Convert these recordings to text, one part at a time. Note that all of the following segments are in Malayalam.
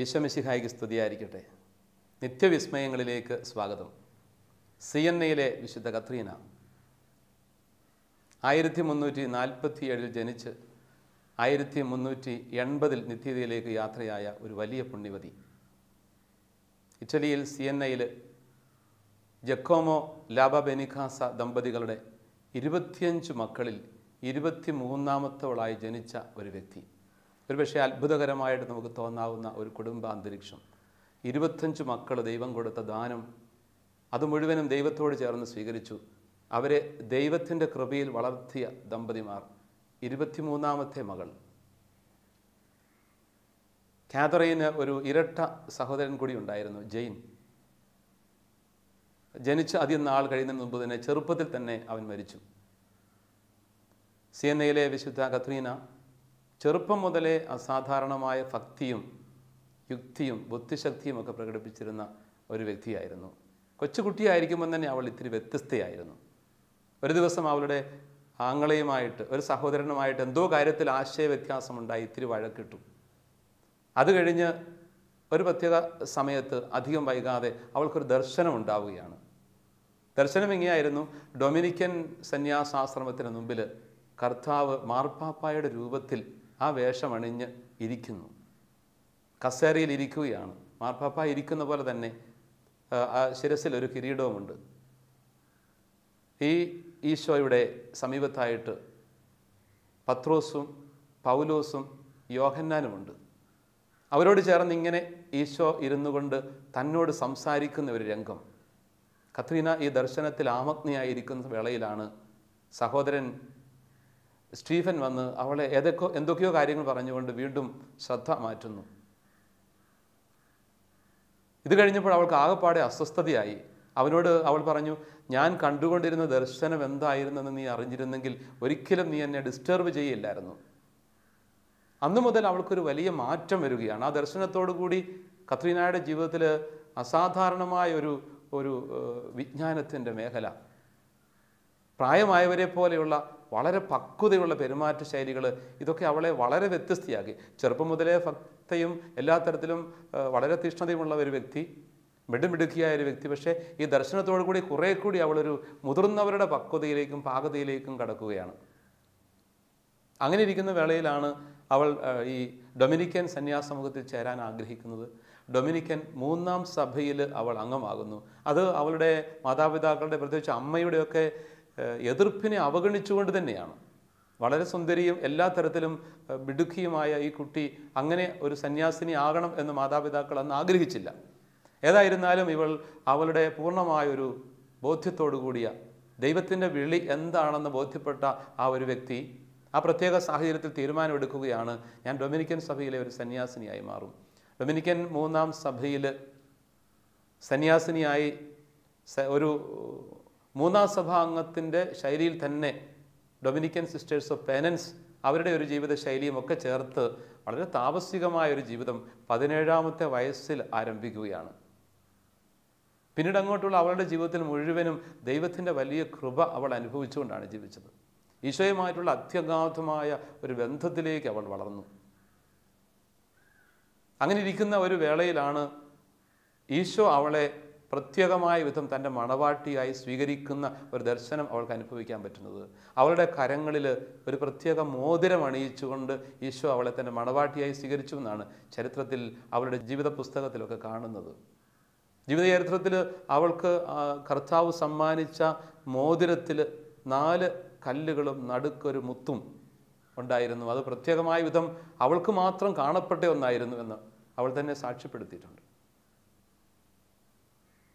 ഈശോമിശിഹായിക്ക് സ്തുതിയായിരിക്കട്ടെ നിത്യവിസ്മയങ്ങളിലേക്ക് സ്വാഗതം സി എൻ എയിലെ വിശുദ്ധ കത്രീന ആയിരത്തി മുന്നൂറ്റി നാൽപ്പത്തി ഏഴിൽ ജനിച്ച് ആയിരത്തി മുന്നൂറ്റി എൺപതിൽ നിത്യതയിലേക്ക് യാത്രയായ ഒരു വലിയ പുണ്യവതി ഇറ്റലിയിൽ സി എൻ എയിൽ ജക്കോമോ ലാബ ബെനിഖാസ ദമ്പതികളുടെ ഇരുപത്തിയഞ്ച് മക്കളിൽ ഇരുപത്തി മൂന്നാമത്തവളായി ജനിച്ച ഒരു വ്യക്തി ഒരുപക്ഷെ അത്ഭുതകരമായിട്ട് നമുക്ക് തോന്നാവുന്ന ഒരു കുടുംബാന്തരീക്ഷം അന്തരീക്ഷം ഇരുപത്തഞ്ച് മക്കൾ ദൈവം കൊടുത്ത ദാനം അത് മുഴുവനും ദൈവത്തോട് ചേർന്ന് സ്വീകരിച്ചു അവരെ ദൈവത്തിൻ്റെ കൃപയിൽ വളർത്തിയ ദമ്പതിമാർ ഇരുപത്തിമൂന്നാമത്തെ മകൾ കാതറയിന് ഒരു ഇരട്ട സഹോദരൻ കൂടി ഉണ്ടായിരുന്നു ജെയിൻ ജനിച്ച അധികം നാൾ കഴിയുന്നതിന് മുമ്പ് തന്നെ ചെറുപ്പത്തിൽ തന്നെ അവൻ മരിച്ചു സി എൻ വിശുദ്ധ കത്രീന ചെറുപ്പം മുതലേ അസാധാരണമായ ഭക്തിയും യുക്തിയും ബുദ്ധിശക്തിയും ഒക്കെ പ്രകടിപ്പിച്ചിരുന്ന ഒരു വ്യക്തിയായിരുന്നു കൊച്ചുകുട്ടിയായിരിക്കുമ്പോൾ തന്നെ അവൾ ഇത്തിരി വ്യത്യസ്തയായിരുന്നു ഒരു ദിവസം അവളുടെ ആങ്ങളെയുമായിട്ട് ഒരു സഹോദരനുമായിട്ട് എന്തോ കാര്യത്തിൽ ആശയ വ്യത്യാസമുണ്ടായി ഇത്തിരി വഴക്കിട്ടു അത് കഴിഞ്ഞ് ഒരു പ്രത്യേക സമയത്ത് അധികം വൈകാതെ അവൾക്കൊരു ദർശനം ഉണ്ടാവുകയാണ് ദർശനം എങ്ങനെയായിരുന്നു ഡൊമിനിക്കൻ സന്യാസാശ്രമത്തിന് മുമ്പിൽ കർത്താവ് മാർപ്പാപ്പായുടെ രൂപത്തിൽ ആ വേഷമണിഞ്ഞ് ഇരിക്കുന്നു കസേരയിൽ ഇരിക്കുകയാണ് മാർപ്പാപ്പ ഇരിക്കുന്ന പോലെ തന്നെ ആ ശിരസിൽ ഒരു കിരീടവുമുണ്ട് ഈ ഈശോയുടെ സമീപത്തായിട്ട് പത്രോസും പൗലോസും യോഹന്നാനുമുണ്ട് അവരോട് ചേർന്ന് ഇങ്ങനെ ഈശോ ഇരുന്നു കൊണ്ട് തന്നോട് സംസാരിക്കുന്ന ഒരു രംഗം കത്രീന ഈ ദർശനത്തിൽ ആമഗ്നിയായിരിക്കുന്ന വേളയിലാണ് സഹോദരൻ സ്റ്റീഫൻ വന്ന് അവളെ ഏതൊക്കെ എന്തൊക്കെയോ കാര്യങ്ങൾ പറഞ്ഞുകൊണ്ട് വീണ്ടും ശ്രദ്ധ മാറ്റുന്നു ഇത് കഴിഞ്ഞപ്പോൾ അവൾക്ക് ആകെപ്പാടെ അസ്വസ്ഥതയായി അവനോട് അവൾ പറഞ്ഞു ഞാൻ കണ്ടുകൊണ്ടിരുന്ന ദർശനം എന്തായിരുന്നെന്ന് നീ അറിഞ്ഞിരുന്നെങ്കിൽ ഒരിക്കലും നീ എന്നെ ഡിസ്റ്റർബ് ചെയ്യില്ലായിരുന്നു അന്നു മുതൽ അവൾക്കൊരു വലിയ മാറ്റം വരികയാണ് ആ ദർശനത്തോടു കൂടി കത്രീനായുടെ ജീവിതത്തിൽ അസാധാരണമായ ഒരു ഒരു വിജ്ഞാനത്തിൻ്റെ മേഖല പ്രായമായവരെ പോലെയുള്ള വളരെ പക്വതയുള്ള പെരുമാറ്റ ശൈലികൾ ഇതൊക്കെ അവളെ വളരെ വ്യത്യസ്തയാക്കി ചെറുപ്പം മുതലേ ഭക്തയും എല്ലാ തരത്തിലും വളരെ തീഷ്ണതയുമുള്ള ഒരു വ്യക്തി മിടുമിടുക്കിയായ ഒരു വ്യക്തി പക്ഷേ ഈ ദർശനത്തോടു കൂടി കുറേ കൂടി അവളൊരു മുതിർന്നവരുടെ പക്വതയിലേക്കും പാകതയിലേക്കും കടക്കുകയാണ് അങ്ങനെ ഇരിക്കുന്ന വേളയിലാണ് അവൾ ഈ ഡൊമിനിക്കൻ സന്യാസ സമൂഹത്തിൽ ചേരാൻ ആഗ്രഹിക്കുന്നത് ഡൊമിനിക്കൻ മൂന്നാം സഭയിൽ അവൾ അംഗമാകുന്നു അത് അവളുടെ മാതാപിതാക്കളുടെ പ്രത്യേകിച്ച് അമ്മയുടെയൊക്കെ എതിർപ്പിനെ അവഗണിച്ചുകൊണ്ട് തന്നെയാണ് വളരെ സുന്ദരിയും എല്ലാ തരത്തിലും മിടുക്കിയുമായ ഈ കുട്ടി അങ്ങനെ ഒരു സന്യാസിനി ആകണം എന്ന് മാതാപിതാക്കൾ അന്ന് ആഗ്രഹിച്ചില്ല ഏതായിരുന്നാലും ഇവൾ അവളുടെ പൂർണ്ണമായൊരു ബോധ്യത്തോടു കൂടിയ ദൈവത്തിൻ്റെ വിളി എന്താണെന്ന് ബോധ്യപ്പെട്ട ആ ഒരു വ്യക്തി ആ പ്രത്യേക സാഹചര്യത്തിൽ തീരുമാനമെടുക്കുകയാണ് ഞാൻ ഡൊമിനിക്കൻ സഭയിലെ ഒരു സന്യാസിനിയായി മാറും ഡൊമിനിക്കൻ മൂന്നാം സഭയിൽ സന്യാസിനിയായി ഒരു മൂന്നാം അംഗത്തിൻ്റെ ശൈലിയിൽ തന്നെ ഡൊമിനിക്കൻ സിസ്റ്റേഴ്സ് ഓഫ് പേനൻസ് അവരുടെ ഒരു ജീവിത ശൈലിയും ഒക്കെ ചേർത്ത് വളരെ താപസികമായ ഒരു ജീവിതം പതിനേഴാമത്തെ വയസ്സിൽ ആരംഭിക്കുകയാണ് പിന്നീട് അങ്ങോട്ടുള്ള അവളുടെ ജീവിതത്തിൽ മുഴുവനും ദൈവത്തിൻ്റെ വലിയ കൃപ അവൾ അനുഭവിച്ചുകൊണ്ടാണ് ജീവിച്ചത് ഈശോയുമായിട്ടുള്ള അത്യഗാധമായ ഒരു ബന്ധത്തിലേക്ക് അവൾ വളർന്നു അങ്ങനെ ഇരിക്കുന്ന ഒരു വേളയിലാണ് ഈശോ അവളെ പ്രത്യേകമായ വിധം തൻ്റെ മണവാട്ടിയായി സ്വീകരിക്കുന്ന ഒരു ദർശനം അവൾക്ക് അനുഭവിക്കാൻ പറ്റുന്നത് അവളുടെ കരങ്ങളിൽ ഒരു പ്രത്യേക മോതിരം അണിയിച്ചുകൊണ്ട് ഈശോ അവളെ തൻ്റെ മണവാട്ടിയായി സ്വീകരിച്ചു എന്നാണ് ചരിത്രത്തിൽ അവളുടെ ജീവിത പുസ്തകത്തിലൊക്കെ കാണുന്നത് ജീവിതചരിത്രത്തിൽ അവൾക്ക് കർത്താവ് സമ്മാനിച്ച മോതിരത്തിൽ നാല് കല്ലുകളും നടുക്കൊരു മുത്തും ഉണ്ടായിരുന്നു അത് പ്രത്യേകമായ വിധം അവൾക്ക് മാത്രം കാണപ്പെട്ട ഒന്നായിരുന്നു എന്ന് അവൾ തന്നെ സാക്ഷ്യപ്പെടുത്തിയിട്ടുണ്ട്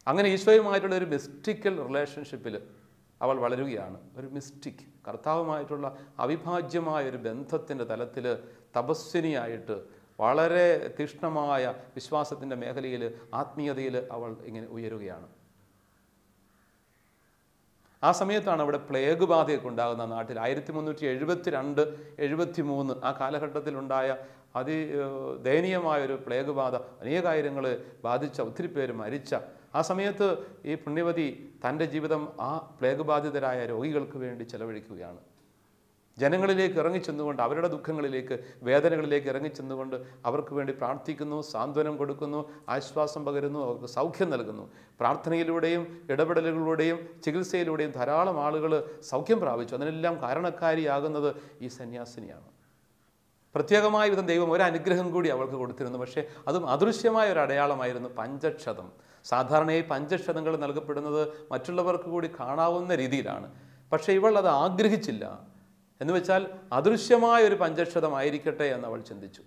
അങ്ങനെ ഈശോയുമായിട്ടുള്ള ഒരു മിസ്റ്റിക്കൽ റിലേഷൻഷിപ്പിൽ അവൾ വളരുകയാണ് ഒരു മിസ്റ്റിക് കർത്താവുമായിട്ടുള്ള അവിഭാജ്യമായ ഒരു ബന്ധത്തിൻ്റെ തലത്തിൽ തപസ്വിനിയായിട്ട് വളരെ തീക്ഷ്ണമായ വിശ്വാസത്തിൻ്റെ മേഖലയിൽ ആത്മീയതയിൽ അവൾ ഇങ്ങനെ ഉയരുകയാണ് ആ സമയത്താണ് അവിടെ പ്ലേഗ് ബാധയൊക്കെ ഉണ്ടാകുന്ന നാട്ടിൽ ആയിരത്തി മുന്നൂറ്റി എഴുപത്തി രണ്ട് എഴുപത്തി മൂന്ന് ആ കാലഘട്ടത്തിലുണ്ടായ അതി ദയനീയമായൊരു പ്ലേഗ് ബാധ അനേകായിരങ്ങൾ ബാധിച്ച ഒത്തിരി പേര് മരിച്ച ആ സമയത്ത് ഈ പുണ്യവതി തൻ്റെ ജീവിതം ആ പ്ലേഗ് ബാധിതരായ രോഗികൾക്ക് വേണ്ടി ചെലവഴിക്കുകയാണ് ജനങ്ങളിലേക്ക് ഇറങ്ങിച്ചെന്നുകൊണ്ട് അവരുടെ ദുഃഖങ്ങളിലേക്ക് വേദനകളിലേക്ക് ഇറങ്ങിച്ചെന്നുകൊണ്ട് അവർക്ക് വേണ്ടി പ്രാർത്ഥിക്കുന്നു സാന്ത്വനം കൊടുക്കുന്നു ആശ്വാസം പകരുന്നു അവർക്ക് സൗഖ്യം നൽകുന്നു പ്രാർത്ഥനയിലൂടെയും ഇടപെടലുകളിലൂടെയും ചികിത്സയിലൂടെയും ധാരാളം ആളുകൾ സൗഖ്യം പ്രാപിച്ചു അതിനെല്ലാം കാരണക്കാരിയാകുന്നത് ഈ സന്യാസിനിയാണ് പ്രത്യേകമായ വിധം ദൈവം ഒരു അനുഗ്രഹം കൂടി അവൾക്ക് കൊടുത്തിരുന്നു പക്ഷേ അതും അദൃശ്യമായ ഒരു അടയാളമായിരുന്നു പഞ്ചക്ഷതം സാധാരണയായി പഞ്ചക്ഷതങ്ങൾ നൽകപ്പെടുന്നത് മറ്റുള്ളവർക്ക് കൂടി കാണാവുന്ന രീതിയിലാണ് പക്ഷേ ഇവൾ അത് ആഗ്രഹിച്ചില്ല എന്ന് വെച്ചാൽ അദൃശ്യമായ ഒരു പഞ്ചക്ഷതമായിരിക്കട്ടെ എന്ന് അവൾ ചിന്തിച്ചു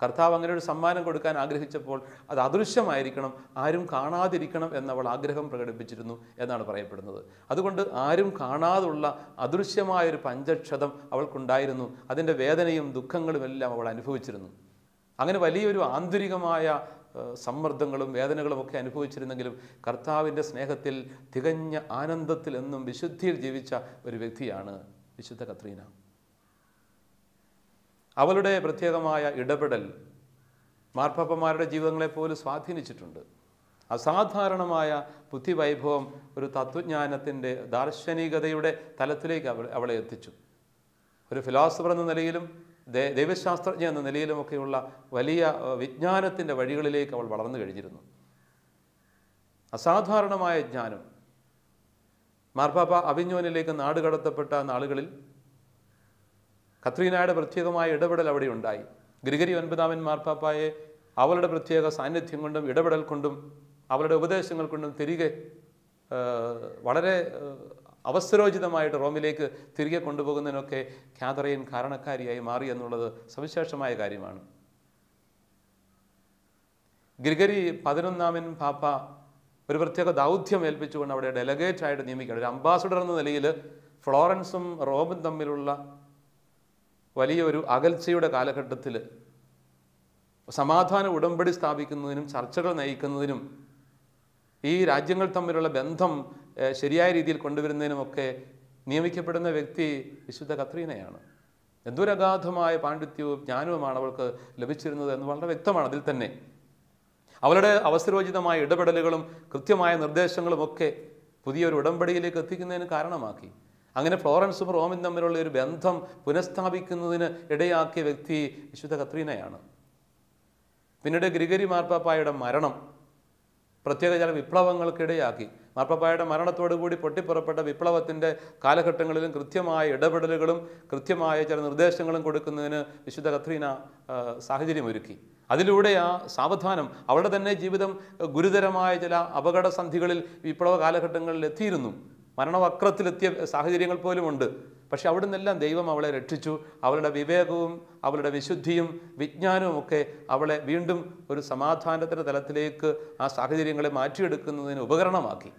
കർത്താവ് അങ്ങനെ ഒരു സമ്മാനം കൊടുക്കാൻ ആഗ്രഹിച്ചപ്പോൾ അത് അദൃശ്യമായിരിക്കണം ആരും കാണാതിരിക്കണം എന്നവൾ ആഗ്രഹം പ്രകടിപ്പിച്ചിരുന്നു എന്നാണ് പറയപ്പെടുന്നത് അതുകൊണ്ട് ആരും കാണാതുള്ള അദൃശ്യമായൊരു പഞ്ചക്ഷതം അവൾക്കുണ്ടായിരുന്നു അതിൻ്റെ വേദനയും ദുഃഖങ്ങളും എല്ലാം അവൾ അനുഭവിച്ചിരുന്നു അങ്ങനെ വലിയൊരു ആന്തരികമായ സമ്മർദ്ദങ്ങളും വേദനകളും ഒക്കെ അനുഭവിച്ചിരുന്നെങ്കിലും കർത്താവിൻ്റെ സ്നേഹത്തിൽ തികഞ്ഞ ആനന്ദത്തിൽ എന്നും വിശുദ്ധിയിൽ ജീവിച്ച ഒരു വ്യക്തിയാണ് വിശുദ്ധ കത്രീന അവളുടെ പ്രത്യേകമായ ഇടപെടൽ മാർപ്പാപ്പന്മാരുടെ ജീവിതങ്ങളെ പോലും സ്വാധീനിച്ചിട്ടുണ്ട് അസാധാരണമായ ബുദ്ധിവൈഭവം ഒരു തത്വജ്ഞാനത്തിൻ്റെ ദാർശനികതയുടെ തലത്തിലേക്ക് അവൾ അവളെ എത്തിച്ചു ഒരു ഫിലോസഫർ എന്ന നിലയിലും ദൈവശാസ്ത്രജ്ഞ എന്ന നിലയിലുമൊക്കെയുള്ള വലിയ വിജ്ഞാനത്തിൻ്റെ വഴികളിലേക്ക് അവൾ വളർന്നു കഴിഞ്ഞിരുന്നു അസാധാരണമായ ജ്ഞാനം മാർപ്പാപ്പ അവിഞ്ഞോനിലേക്ക് നാടുകടത്തപ്പെട്ട നാളുകളിൽ കത്രീനായുടെ പ്രത്യേകമായ ഇടപെടൽ അവിടെ ഉണ്ടായി ഗ്രിഗരി ഒൻപതാമൻ മാർപ്പാപ്പായെ അവളുടെ പ്രത്യേക സാന്നിധ്യം കൊണ്ടും ഇടപെടൽ കൊണ്ടും അവളുടെ ഉപദേശങ്ങൾ കൊണ്ടും തിരികെ വളരെ അവസരോചിതമായിട്ട് റോമിലേക്ക് തിരികെ കൊണ്ടുപോകുന്നതിനൊക്കെ ക്യാതറയും കാരണക്കാരിയായി മാറി എന്നുള്ളത് സവിശേഷമായ കാര്യമാണ് ഗ്രിഗരി പതിനൊന്നാമൻ പാപ്പ ഒരു പ്രത്യേക ദൗത്യം ഏൽപ്പിച്ചുകൊണ്ട് അവിടെ ഡെലഗേറ്റ് ആയിട്ട് നിയമിക്കുകയാണ് ഒരു അംബാസിഡർ എന്ന നിലയിൽ ഫ്ലോറൻസും റോമും തമ്മിലുള്ള വലിയൊരു അകൽച്ചയുടെ കാലഘട്ടത്തിൽ സമാധാന ഉടമ്പടി സ്ഥാപിക്കുന്നതിനും ചർച്ചകൾ നയിക്കുന്നതിനും ഈ രാജ്യങ്ങൾ തമ്മിലുള്ള ബന്ധം ശരിയായ രീതിയിൽ കൊണ്ടുവരുന്നതിനുമൊക്കെ നിയമിക്കപ്പെടുന്ന വ്യക്തി വിശുദ്ധ കത്രീനയാണ് എന്തൊരഗാധമായ പാണ്ഡിത്യവും ജ്ഞാനവുമാണ് അവൾക്ക് ലഭിച്ചിരുന്നത് എന്ന് വളരെ വ്യക്തമാണ് അതിൽ തന്നെ അവളുടെ അവസരോചിതമായ ഇടപെടലുകളും കൃത്യമായ നിർദ്ദേശങ്ങളുമൊക്കെ പുതിയൊരു ഉടമ്പടിയിലേക്ക് എത്തിക്കുന്നതിന് കാരണമാക്കി അങ്ങനെ ഫ്ലോറൻസും റോമും തമ്മിലുള്ള ഒരു ബന്ധം പുനഃസ്ഥാപിക്കുന്നതിന് ഇടയാക്കിയ വ്യക്തി വിശുദ്ധ കത്രീനയാണ് പിന്നീട് ഗ്രിഗരി മാർപ്പാപ്പായുടെ മരണം പ്രത്യേക ചില വിപ്ലവങ്ങൾക്കിടയാക്കി മാർപ്പാപ്പായുടെ മരണത്തോടുകൂടി പൊട്ടിപ്പുറപ്പെട്ട വിപ്ലവത്തിൻ്റെ കാലഘട്ടങ്ങളിലും കൃത്യമായ ഇടപെടലുകളും കൃത്യമായ ചില നിർദ്ദേശങ്ങളും കൊടുക്കുന്നതിന് വിശുദ്ധ കത്രീന സാഹചര്യമൊരുക്കി അതിലൂടെ ആ സാവധാനം അവളുടെ തന്നെ ജീവിതം ഗുരുതരമായ ചില അപകടസന്ധികളിൽ വിപ്ലവ കാലഘട്ടങ്ങളിൽ എത്തിയിരുന്നു മരണവക്രത്തിലെത്തിയ സാഹചര്യങ്ങൾ പോലുമുണ്ട് പക്ഷെ അവിടെ നിന്നെല്ലാം ദൈവം അവളെ രക്ഷിച്ചു അവളുടെ വിവേകവും അവളുടെ വിശുദ്ധിയും വിജ്ഞാനവും ഒക്കെ അവളെ വീണ്ടും ഒരു സമാധാനത്തിൻ്റെ തലത്തിലേക്ക് ആ സാഹചര്യങ്ങളെ മാറ്റിയെടുക്കുന്നതിന് ഉപകരണമാക്കി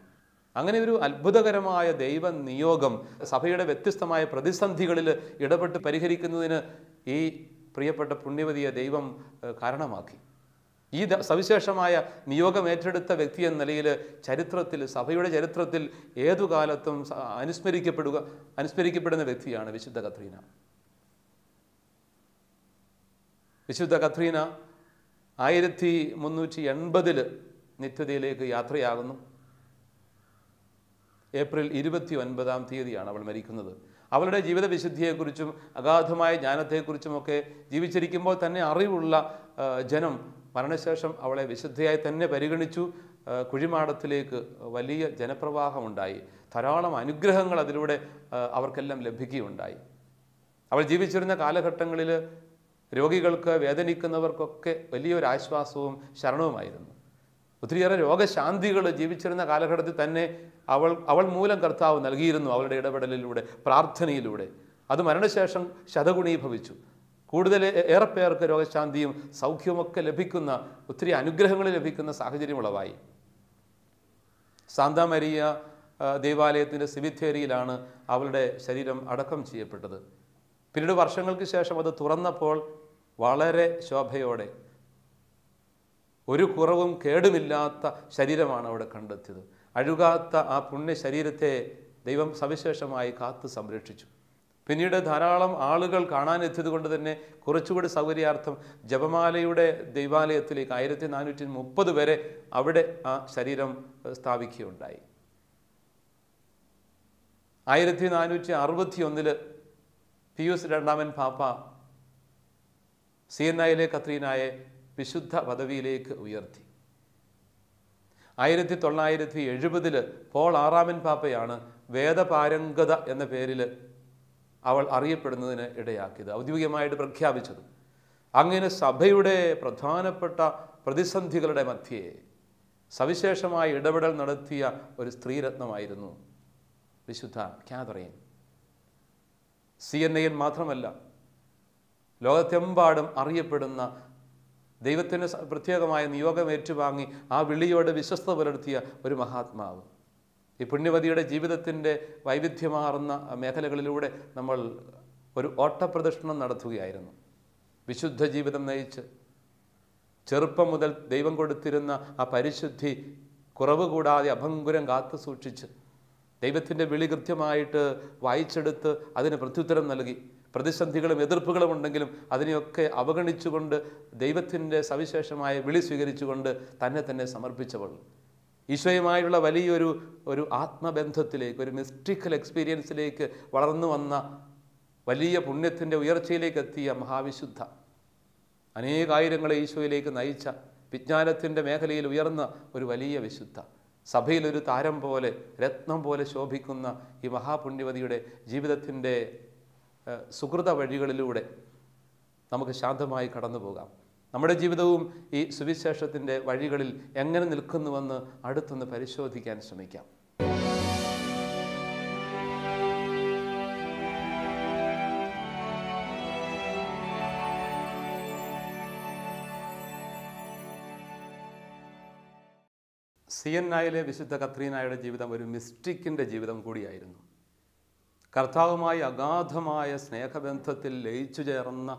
അങ്ങനെ ഒരു അത്ഭുതകരമായ ദൈവ നിയോഗം സഭയുടെ വ്യത്യസ്തമായ പ്രതിസന്ധികളിൽ ഇടപെട്ട് പരിഹരിക്കുന്നതിന് ഈ പ്രിയപ്പെട്ട പുണ്യവതിയെ ദൈവം കാരണമാക്കി ഈ സവിശേഷമായ നിയോഗം ഏറ്റെടുത്ത വ്യക്തി എന്ന നിലയിൽ ചരിത്രത്തിൽ സഭയുടെ ചരിത്രത്തിൽ ഏതു കാലത്തും അനുസ്മരിക്കപ്പെടുക അനുസ്മരിക്കപ്പെടുന്ന വ്യക്തിയാണ് വിശുദ്ധ കത്രീന വിശുദ്ധ കത്രീന ആയിരത്തി മുന്നൂറ്റി എൺപതിൽ നിത്യതയിലേക്ക് യാത്രയാകുന്നു ഏപ്രിൽ ഇരുപത്തി ഒൻപതാം തീയതിയാണ് അവൾ മരിക്കുന്നത് അവളുടെ ജീവിത വിശുദ്ധിയെക്കുറിച്ചും അഗാധമായ ജ്ഞാനത്തെക്കുറിച്ചുമൊക്കെ ജീവിച്ചിരിക്കുമ്പോൾ തന്നെ അറിവുള്ള ജനം മരണശേഷം അവളെ വിശുദ്ധയായി തന്നെ പരിഗണിച്ചു കുഴിമാടത്തിലേക്ക് വലിയ ജനപ്രവാഹമുണ്ടായി ധാരാളം അനുഗ്രഹങ്ങൾ അതിലൂടെ അവർക്കെല്ലാം ലഭിക്കുകയുണ്ടായി അവൾ ജീവിച്ചിരുന്ന കാലഘട്ടങ്ങളിൽ രോഗികൾക്ക് വേദനിക്കുന്നവർക്കൊക്കെ വലിയൊരു ആശ്വാസവും ശരണവുമായിരുന്നു ഒത്തിരിയേറെ രോഗശാന്തികൾ ജീവിച്ചിരുന്ന കാലഘട്ടത്തിൽ തന്നെ അവൾ അവൾ മൂലം കർത്താവ് നൽകിയിരുന്നു അവളുടെ ഇടപെടലിലൂടെ പ്രാർത്ഥനയിലൂടെ അത് മരണശേഷം ശതഗുണീഭവിച്ചു കൂടുതൽ ഏറെ പേർക്ക് രോഗശാന്തിയും സൗഖ്യവുമൊക്കെ ലഭിക്കുന്ന ഒത്തിരി അനുഗ്രഹങ്ങൾ ലഭിക്കുന്ന സാഹചര്യം ഉളവായി സാന്താ മരിയ ദേവാലയത്തിൻ്റെ സിവിധേരിയിലാണ് അവളുടെ ശരീരം അടക്കം ചെയ്യപ്പെട്ടത് പിന്നീട് വർഷങ്ങൾക്ക് ശേഷം അത് തുറന്നപ്പോൾ വളരെ ശോഭയോടെ ഒരു കുറവും കേടുമില്ലാത്ത ശരീരമാണ് അവിടെ കണ്ടെത്തിയത് അഴുകാത്ത ആ പുണ്യ ശരീരത്തെ ദൈവം സവിശേഷമായി കാത്തു സംരക്ഷിച്ചു പിന്നീട് ധാരാളം ആളുകൾ കാണാനെത്തിയത് കൊണ്ട് തന്നെ കുറച്ചുകൂടി സൗകര്യാർത്ഥം ജപമാലയുടെ ദൈവാലയത്തിലേക്ക് ആയിരത്തി നാനൂറ്റി മുപ്പത് വരെ അവിടെ ആ ശരീരം സ്ഥാപിക്കുകയുണ്ടായി ആയിരത്തി നാനൂറ്റി അറുപത്തി ഒന്നിൽ പിയൂസ് രണ്ടാമൻ പാപ്പ ഐയിലെ കത്രീനായെ വിശുദ്ധ പദവിയിലേക്ക് ഉയർത്തി ആയിരത്തി തൊള്ളായിരത്തി എഴുപതിൽ പോൾ ആറാമൻ പാപ്പയാണ് വേദപാരംഗത എന്ന പേരിൽ അവൾ അറിയപ്പെടുന്നതിന് ഇടയാക്കിയത് ഔദ്യോഗികമായിട്ട് പ്രഖ്യാപിച്ചത് അങ്ങനെ സഭയുടെ പ്രധാനപ്പെട്ട പ്രതിസന്ധികളുടെ മധ്യേ സവിശേഷമായ ഇടപെടൽ നടത്തിയ ഒരു സ്ത്രീരത്നമായിരുന്നു വിശുദ്ധ കാതറീൻ സി എൻ എയിൽ മാത്രമല്ല ലോകത്തെമ്പാടും അറിയപ്പെടുന്ന ദൈവത്തിന് പ്രത്യേകമായ നിയോഗം ഏറ്റുവാങ്ങി ആ വിളിയോട് വിശ്വസ്ത പുലർത്തിയ ഒരു മഹാത്മാവ് ഈ പുണ്യവതിയുടെ ജീവിതത്തിൻ്റെ വൈവിധ്യമാർന്ന മേഖലകളിലൂടെ നമ്മൾ ഒരു ഓട്ടപ്രദക്ഷിണം നടത്തുകയായിരുന്നു വിശുദ്ധ ജീവിതം നയിച്ച് ചെറുപ്പം മുതൽ ദൈവം കൊടുത്തിരുന്ന ആ പരിശുദ്ധി കുറവ് കൂടാതെ അഭംഗുരം കാത്തു സൂക്ഷിച്ച് ദൈവത്തിൻ്റെ വിളി കൃത്യമായിട്ട് വായിച്ചെടുത്ത് അതിന് പ്രത്യുത്തരം നൽകി പ്രതിസന്ധികളും എതിർപ്പുകളും ഉണ്ടെങ്കിലും അതിനെയൊക്കെ അവഗണിച്ചുകൊണ്ട് ദൈവത്തിൻ്റെ സവിശേഷമായ വിളി സ്വീകരിച്ചുകൊണ്ട് തന്നെ തന്നെ സമർപ്പിച്ചവൾ ഈശോയുമായുള്ള വലിയൊരു ഒരു ആത്മബന്ധത്തിലേക്ക് ഒരു മിസ്റ്റിക്കൽ എക്സ്പീരിയൻസിലേക്ക് വളർന്നു വന്ന വലിയ പുണ്യത്തിൻ്റെ ഉയർച്ചയിലേക്ക് എത്തിയ മഹാവിശുദ്ധ അനേകായിരങ്ങളെ ഈശോയിലേക്ക് നയിച്ച വിജ്ഞാനത്തിൻ്റെ മേഖലയിൽ ഉയർന്ന ഒരു വലിയ വിശുദ്ധ സഭയിലൊരു താരം പോലെ രത്നം പോലെ ശോഭിക്കുന്ന ഈ മഹാപുണ്യവതിയുടെ ജീവിതത്തിൻ്റെ സുഹൃത വഴികളിലൂടെ നമുക്ക് ശാന്തമായി കടന്നു പോകാം നമ്മുടെ ജീവിതവും ഈ സുവിശേഷത്തിൻ്റെ വഴികളിൽ എങ്ങനെ നിൽക്കുന്നുവെന്ന് അടുത്തൊന്ന് പരിശോധിക്കാൻ ശ്രമിക്കാം ആയിലെ വിശുദ്ധ കത്രീനായുടെ ജീവിതം ഒരു മിസ്റ്റിക്കിൻ്റെ ജീവിതം കൂടിയായിരുന്നു കർത്താവുമായി അഗാധമായ സ്നേഹബന്ധത്തിൽ ലയിച്ചു ചേർന്ന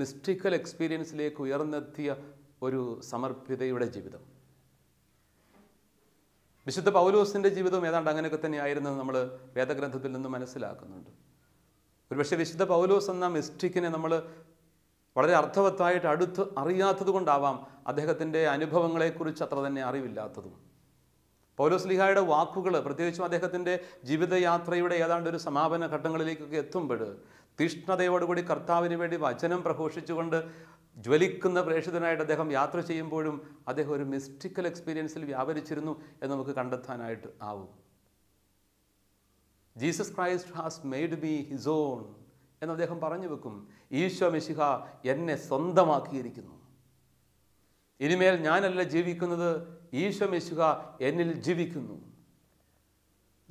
മിസ്റ്റിക്കൽ എക്സ്പീരിയൻസിലേക്ക് ഉയർന്നെത്തിയ ഒരു സമർപ്പിതയുടെ ജീവിതം വിശുദ്ധ പൗലോസിൻ്റെ ജീവിതം ഏതാണ്ട് അങ്ങനെയൊക്കെ തന്നെയായിരുന്നു നമ്മൾ വേദഗ്രന്ഥത്തിൽ നിന്ന് മനസ്സിലാക്കുന്നുണ്ട് ഒരുപക്ഷെ വിശുദ്ധ പൗലോസ് എന്ന മിസ്റ്റിക്കിനെ നമ്മൾ വളരെ അർത്ഥവത്തായിട്ട് അടുത്ത് അറിയാത്തത് കൊണ്ടാവാം അദ്ദേഹത്തിൻ്റെ അനുഭവങ്ങളെക്കുറിച്ച് അത്ര തന്നെ അറിവില്ലാത്തതും പൗലോസ് ലിഹായുടെ വാക്കുകൾ പ്രത്യേകിച്ചും അദ്ദേഹത്തിൻ്റെ ജീവിതയാത്രയുടെ ഏതാണ്ട് ഒരു സമാപന ഘട്ടങ്ങളിലേക്കൊക്കെ എത്തുമ്പോൾ തീഷ്ണതയോടുകൂടി കർത്താവിന് വേണ്ടി വചനം പ്രഘോഷിച്ചുകൊണ്ട് ജ്വലിക്കുന്ന പ്രേക്ഷിതനായിട്ട് അദ്ദേഹം യാത്ര ചെയ്യുമ്പോഴും അദ്ദേഹം ഒരു മിസ്റ്റിക്കൽ എക്സ്പീരിയൻസിൽ വ്യാപരിച്ചിരുന്നു എന്ന് നമുക്ക് കണ്ടെത്താനായിട്ട് ആവും Jesus Christ has made me his own എന്ന് അദ്ദേഹം പറഞ്ഞു വെക്കും ഈശോ മിശിഹ എന്നെ സ്വന്തമാക്കിയിരിക്കുന്നു ഇനിമേൽ ഞാനല്ല ജീവിക്കുന്നത് ഈശോ മിശിഹ എന്നിൽ ജീവിക്കുന്നു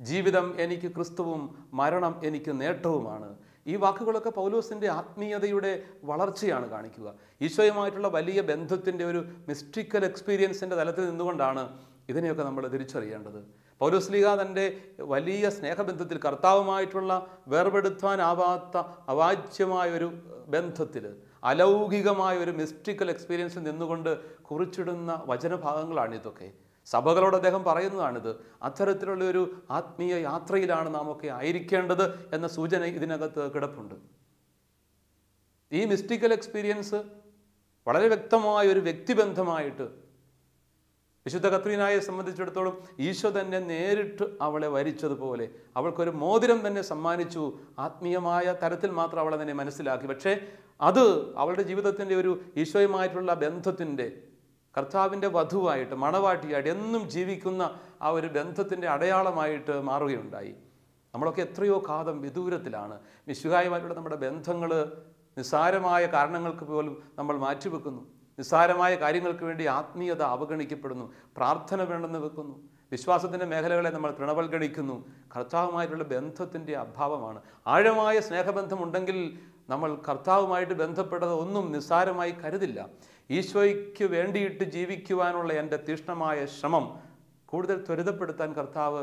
ജീവിതം എനിക്ക് ക്രിസ്തുവും മരണം എനിക്ക് നേട്ടവുമാണ് ഈ വാക്കുകളൊക്കെ പൗലോസിൻ്റെ ആത്മീയതയുടെ വളർച്ചയാണ് കാണിക്കുക ഈശോയുമായിട്ടുള്ള വലിയ ബന്ധത്തിൻ്റെ ഒരു മിസ്റ്റിക്കൽ എക്സ്പീരിയൻസിൻ്റെ തലത്തിൽ നിന്നുകൊണ്ടാണ് ഇതിനെയൊക്കെ നമ്മൾ തിരിച്ചറിയേണ്ടത് പൗലോസ് ലീഗ തൻ്റെ വലിയ സ്നേഹബന്ധത്തിൽ കർത്താവുമായിട്ടുള്ള വേർപെടുത്താനാവാത്ത അവാച്യമായ ഒരു ബന്ധത്തിൽ അലൗകികമായ ഒരു മിസ്റ്റിക്കൽ എക്സ്പീരിയൻസിൽ നിന്നുകൊണ്ട് കുറിച്ചിടുന്ന വചനഭാഗങ്ങളാണ് ഇതൊക്കെ സഭകളോട് അദ്ദേഹം പറയുന്നതാണിത് അത്തരത്തിലുള്ള ഒരു ആത്മീയ യാത്രയിലാണ് നാം ഒക്കെ ആയിരിക്കേണ്ടത് എന്ന സൂചന ഇതിനകത്ത് കിടപ്പുണ്ട് ഈ മിസ്റ്റിക്കൽ എക്സ്പീരിയൻസ് വളരെ വ്യക്തമായ ഒരു വ്യക്തിബന്ധമായിട്ട് വിശുദ്ധ കത്രീനായെ സംബന്ധിച്ചിടത്തോളം ഈശോ തന്നെ നേരിട്ട് അവളെ വരിച്ചതുപോലെ അവൾക്കൊരു മോതിരം തന്നെ സമ്മാനിച്ചു ആത്മീയമായ തരത്തിൽ മാത്രം അവളെ തന്നെ മനസ്സിലാക്കി പക്ഷേ അത് അവളുടെ ജീവിതത്തിൻ്റെ ഒരു ഈശോയുമായിട്ടുള്ള ബന്ധത്തിൻ്റെ കർത്താവിൻ്റെ വധുവായിട്ട് മണവാട്ടിയായിട്ട് എന്നും ജീവിക്കുന്ന ആ ഒരു ബന്ധത്തിൻ്റെ അടയാളമായിട്ട് മാറുകയുണ്ടായി നമ്മളൊക്കെ എത്രയോ കാതം വിദൂരത്തിലാണ് മിശുഹായുമായിട്ടുള്ള നമ്മുടെ ബന്ധങ്ങൾ നിസ്സാരമായ കാരണങ്ങൾക്ക് പോലും നമ്മൾ മാറ്റിവെക്കുന്നു നിസ്സാരമായ കാര്യങ്ങൾക്ക് വേണ്ടി ആത്മീയത അവഗണിക്കപ്പെടുന്നു പ്രാർത്ഥന വേണ്ടെന്ന് വെക്കുന്നു വിശ്വാസത്തിൻ്റെ മേഖലകളെ നമ്മൾ തൃണവൽഗണിക്കുന്നു കർത്താവുമായിട്ടുള്ള ബന്ധത്തിൻ്റെ അഭാവമാണ് ആഴമായ സ്നേഹബന്ധമുണ്ടെങ്കിൽ നമ്മൾ കർത്താവുമായിട്ട് ബന്ധപ്പെട്ടത് ഒന്നും നിസ്സാരമായി കരുതില്ല ഈശോയ്ക്ക് വേണ്ടിയിട്ട് ജീവിക്കുവാനുള്ള എൻ്റെ തീഷ്ണമായ ശ്രമം കൂടുതൽ ത്വരിതപ്പെടുത്താൻ കർത്താവ്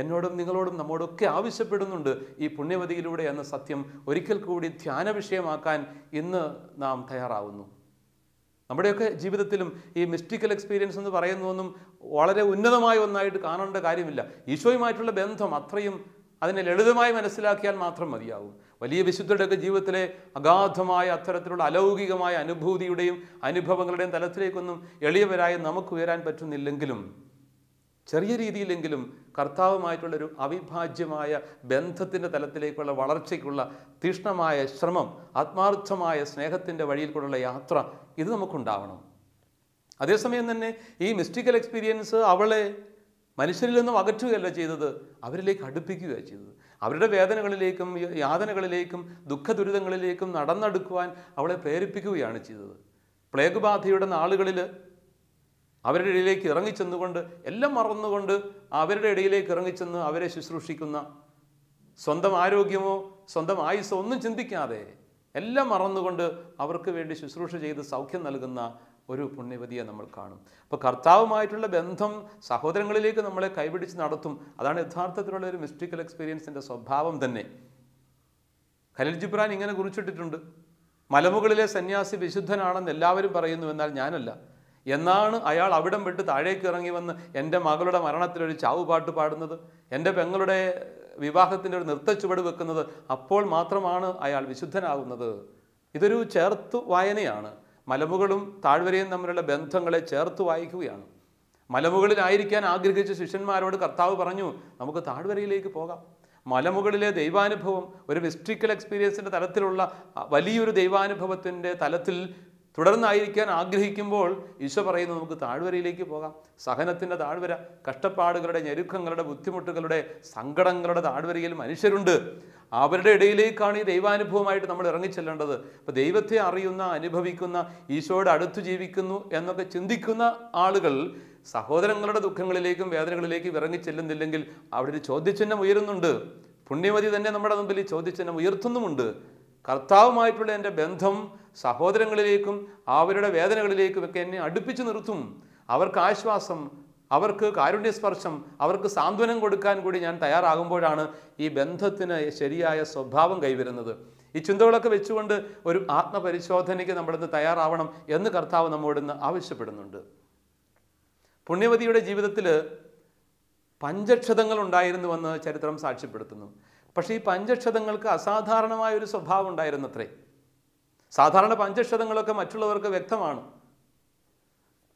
എന്നോടും നിങ്ങളോടും നമ്മോടൊക്കെ ആവശ്യപ്പെടുന്നുണ്ട് ഈ പുണ്യവതിയിലൂടെ എന്ന സത്യം ഒരിക്കൽ കൂടി ധ്യാന വിഷയമാക്കാൻ ഇന്ന് നാം തയ്യാറാവുന്നു നമ്മുടെയൊക്കെ ജീവിതത്തിലും ഈ മിസ്റ്റിക്കൽ എക്സ്പീരിയൻസ് എന്ന് പറയുന്നതൊന്നും വളരെ ഉന്നതമായ ഒന്നായിട്ട് കാണേണ്ട കാര്യമില്ല ഈശോയുമായിട്ടുള്ള ബന്ധം അത്രയും അതിനെ ലളിതമായി മനസ്സിലാക്കിയാൽ മാത്രം മതിയാവും വലിയ വിശുദ്ധരുടെയൊക്കെ ജീവിതത്തിലെ അഗാധമായ അത്തരത്തിലുള്ള അലൗകികമായ അനുഭൂതിയുടെയും അനുഭവങ്ങളുടെയും തലത്തിലേക്കൊന്നും എളിയവരായി നമുക്ക് ഉയരാൻ പറ്റുന്നില്ലെങ്കിലും ചെറിയ രീതിയിലെങ്കിലും കർത്താവുമായിട്ടുള്ളൊരു അവിഭാജ്യമായ ബന്ധത്തിൻ്റെ തലത്തിലേക്കുള്ള വളർച്ചയ്ക്കുള്ള തീഷ്ണമായ ശ്രമം ആത്മാർത്ഥമായ സ്നേഹത്തിൻ്റെ വഴിയിൽ കൂടെയുള്ള യാത്ര ഇത് നമുക്കുണ്ടാവണം അതേസമയം തന്നെ ഈ മിസ്റ്റിക്കൽ എക്സ്പീരിയൻസ് അവളെ മനുഷ്യരിൽ നിന്നും അകറ്റുകയല്ല ചെയ്തത് അവരിലേക്ക് അടുപ്പിക്കുകയാണ് ചെയ്തത് അവരുടെ വേദനകളിലേക്കും യാതനകളിലേക്കും ദുഃഖദുരിതങ്ങളിലേക്കും നടന്നെടുക്കുവാൻ അവളെ പ്രേരിപ്പിക്കുകയാണ് ചെയ്തത് പ്ലേഗ് ബാധയുടെ നാളുകളിൽ അവരുടെ ഇടയിലേക്ക് ഇറങ്ങിച്ചെന്നുകൊണ്ട് എല്ലാം മറന്നുകൊണ്ട് അവരുടെ ഇടയിലേക്ക് ഇറങ്ങിച്ചെന്ന് അവരെ ശുശ്രൂഷിക്കുന്ന സ്വന്തം ആരോഗ്യമോ സ്വന്തം ആയുസ്സോ ഒന്നും ചിന്തിക്കാതെ എല്ലാം മറന്നുകൊണ്ട് അവർക്ക് വേണ്ടി ശുശ്രൂഷ ചെയ്ത് സൗഖ്യം നൽകുന്ന ഒരു പുണ്യവതിയെ നമ്മൾ കാണും അപ്പോൾ കർത്താവുമായിട്ടുള്ള ബന്ധം സഹോദരങ്ങളിലേക്ക് നമ്മളെ കൈപിടിച്ച് നടത്തും അതാണ് യഥാർത്ഥത്തിലുള്ള ഒരു മിസ്റ്റിക്കൽ എക്സ്പീരിയൻസിൻ്റെ സ്വഭാവം തന്നെ ഖലിൽ ജിബ്രാൻ ഇങ്ങനെ കുറിച്ചിട്ടിട്ടുണ്ട് മലമുകളിലെ സന്യാസി വിശുദ്ധനാണെന്ന് എല്ലാവരും പറയുന്നു എന്നാൽ ഞാനല്ല എന്നാണ് അയാൾ അവിടം വിട്ട് താഴേക്ക് ഇറങ്ങി വന്ന് എൻ്റെ മകളുടെ മരണത്തിലൊരു ചാവുപാട്ട് പാടുന്നത് എൻ്റെ പെങ്ങളുടെ വിവാഹത്തിൻ്റെ ഒരു നൃത്തച്ചുവട് വെക്കുന്നത് അപ്പോൾ മാത്രമാണ് അയാൾ വിശുദ്ധനാകുന്നത് ഇതൊരു ചേർത്തു വായനയാണ് മലമുകളും താഴ്വരയും തമ്മിലുള്ള ബന്ധങ്ങളെ ചേർത്ത് വായിക്കുകയാണ് മലമുകളിലായിരിക്കാൻ ആഗ്രഹിച്ച ശിഷ്യന്മാരോട് കർത്താവ് പറഞ്ഞു നമുക്ക് താഴ്വരയിലേക്ക് പോകാം മലമുകളിലെ ദൈവാനുഭവം ഒരു മിസ്റ്റിക്കൽ എക്സ്പീരിയൻസിൻ്റെ തലത്തിലുള്ള വലിയൊരു ദൈവാനുഭവത്തിൻ്റെ തലത്തിൽ തുടർന്നായിരിക്കാൻ ആഗ്രഹിക്കുമ്പോൾ ഈശോ പറയുന്നത് നമുക്ക് താഴ്വരയിലേക്ക് പോകാം സഹനത്തിൻ്റെ താഴ്വര കഷ്ടപ്പാടുകളുടെ ഞെരുക്കങ്ങളുടെ ബുദ്ധിമുട്ടുകളുടെ സങ്കടങ്ങളുടെ താഴ്വരയിൽ മനുഷ്യരുണ്ട് അവരുടെ ഇടയിലേക്കാണ് ഈ ദൈവാനുഭവമായിട്ട് നമ്മൾ ഇറങ്ങിച്ചെല്ലേണ്ടത് അപ്പോൾ ദൈവത്തെ അറിയുന്ന അനുഭവിക്കുന്ന ഈശോയുടെ അടുത്ത് ജീവിക്കുന്നു എന്നൊക്കെ ചിന്തിക്കുന്ന ആളുകൾ സഹോദരങ്ങളുടെ ദുഃഖങ്ങളിലേക്കും വേദനകളിലേക്കും ഇറങ്ങി ചെല്ലുന്നില്ലെങ്കിൽ അവിടെ ഒരു ചോദ്യചിഹ്നം ഉയരുന്നുണ്ട് പുണ്യവതി തന്നെ നമ്മുടെ മുമ്പിൽ ഈ ചോദ്യചിഹ്നം ഉയർത്തുന്നുമുണ്ട് കർത്താവുമായിട്ടുള്ള എൻ്റെ ബന്ധം സഹോദരങ്ങളിലേക്കും അവരുടെ ഒക്കെ എന്നെ അടുപ്പിച്ചു നിർത്തും അവർക്ക് ആശ്വാസം അവർക്ക് കാരുണ്യസ്പർശം അവർക്ക് സാന്ത്വനം കൊടുക്കാൻ കൂടി ഞാൻ തയ്യാറാകുമ്പോഴാണ് ഈ ബന്ധത്തിന് ശരിയായ സ്വഭാവം കൈവരുന്നത് ഈ ചിന്തകളൊക്കെ വെച്ചുകൊണ്ട് ഒരു ആത്മപരിശോധനയ്ക്ക് നമ്മളിന്ന് തയ്യാറാവണം എന്ന് കർത്താവ് നമ്മോടിന്ന് ആവശ്യപ്പെടുന്നുണ്ട് പുണ്യവതിയുടെ ജീവിതത്തിൽ പഞ്ചക്ഷതങ്ങൾ ഉണ്ടായിരുന്നുവെന്ന് ചരിത്രം സാക്ഷ്യപ്പെടുത്തുന്നു പക്ഷേ ഈ പഞ്ചക്ഷതങ്ങൾക്ക് അസാധാരണമായ ഒരു സ്വഭാവം ഉണ്ടായിരുന്നത്രേ സാധാരണ പഞ്ചക്ഷതങ്ങളൊക്കെ മറ്റുള്ളവർക്ക് വ്യക്തമാണ്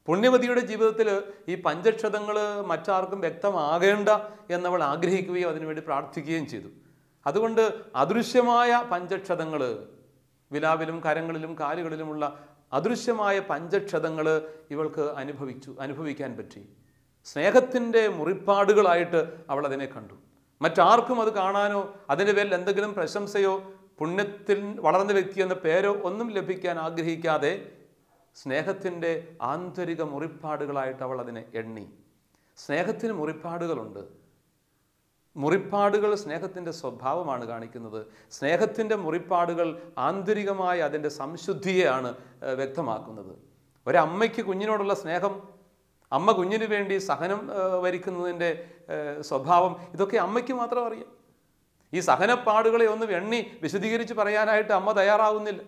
പുണ്യവതിയുടെ ജീവിതത്തിൽ ഈ പഞ്ചക്ഷതങ്ങൾ മറ്റാർക്കും വ്യക്തമാകേണ്ട എന്നവൾ ആഗ്രഹിക്കുകയും അതിനുവേണ്ടി പ്രാർത്ഥിക്കുകയും ചെയ്തു അതുകൊണ്ട് അദൃശ്യമായ പഞ്ചക്ഷതങ്ങൾ വിലാവിലും കരങ്ങളിലും കാലുകളിലുമുള്ള അദൃശ്യമായ പഞ്ചക്ഷതങ്ങൾ ഇവൾക്ക് അനുഭവിച്ചു അനുഭവിക്കാൻ പറ്റി സ്നേഹത്തിൻ്റെ മുറിപ്പാടുകളായിട്ട് അവൾ അതിനെ കണ്ടു മറ്റാർക്കും അത് കാണാനോ അതിൻ്റെ പേരിൽ എന്തെങ്കിലും പ്രശംസയോ പുണ്യത്തിൽ വളർന്ന വ്യക്തി എന്ന പേരോ ഒന്നും ലഭിക്കാൻ ആഗ്രഹിക്കാതെ സ്നേഹത്തിൻ്റെ ആന്തരിക മുറിപ്പാടുകളായിട്ട് അവൾ അതിനെ എണ്ണി സ്നേഹത്തിന് മുറിപ്പാടുകളുണ്ട് മുറിപ്പാടുകൾ സ്നേഹത്തിൻ്റെ സ്വഭാവമാണ് കാണിക്കുന്നത് സ്നേഹത്തിൻ്റെ മുറിപ്പാടുകൾ ആന്തരികമായി അതിൻ്റെ സംശുദ്ധിയെയാണ് വ്യക്തമാക്കുന്നത് ഒരമ്മയ്ക്ക് കുഞ്ഞിനോടുള്ള സ്നേഹം അമ്മ കുഞ്ഞിന് വേണ്ടി സഹനം വരിക്കുന്നതിൻ്റെ സ്വഭാവം ഇതൊക്കെ അമ്മയ്ക്ക് മാത്രം അറിയാം ഈ സഹനപ്പാടുകളെ ഒന്ന് എണ്ണി വിശദീകരിച്ച് പറയാനായിട്ട് അമ്മ തയ്യാറാവുന്നില്ല